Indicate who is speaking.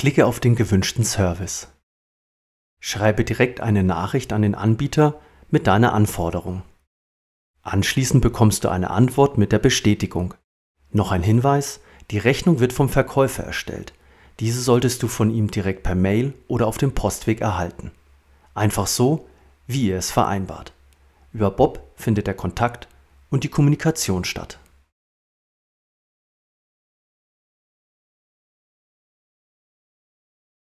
Speaker 1: Klicke auf den gewünschten Service. Schreibe direkt eine Nachricht an den Anbieter mit deiner Anforderung. Anschließend bekommst du eine Antwort mit der Bestätigung. Noch ein Hinweis, die Rechnung wird vom Verkäufer erstellt. Diese solltest du von ihm direkt per Mail oder auf dem Postweg erhalten. Einfach so, wie ihr es vereinbart. Über Bob findet der Kontakt und die Kommunikation
Speaker 2: statt.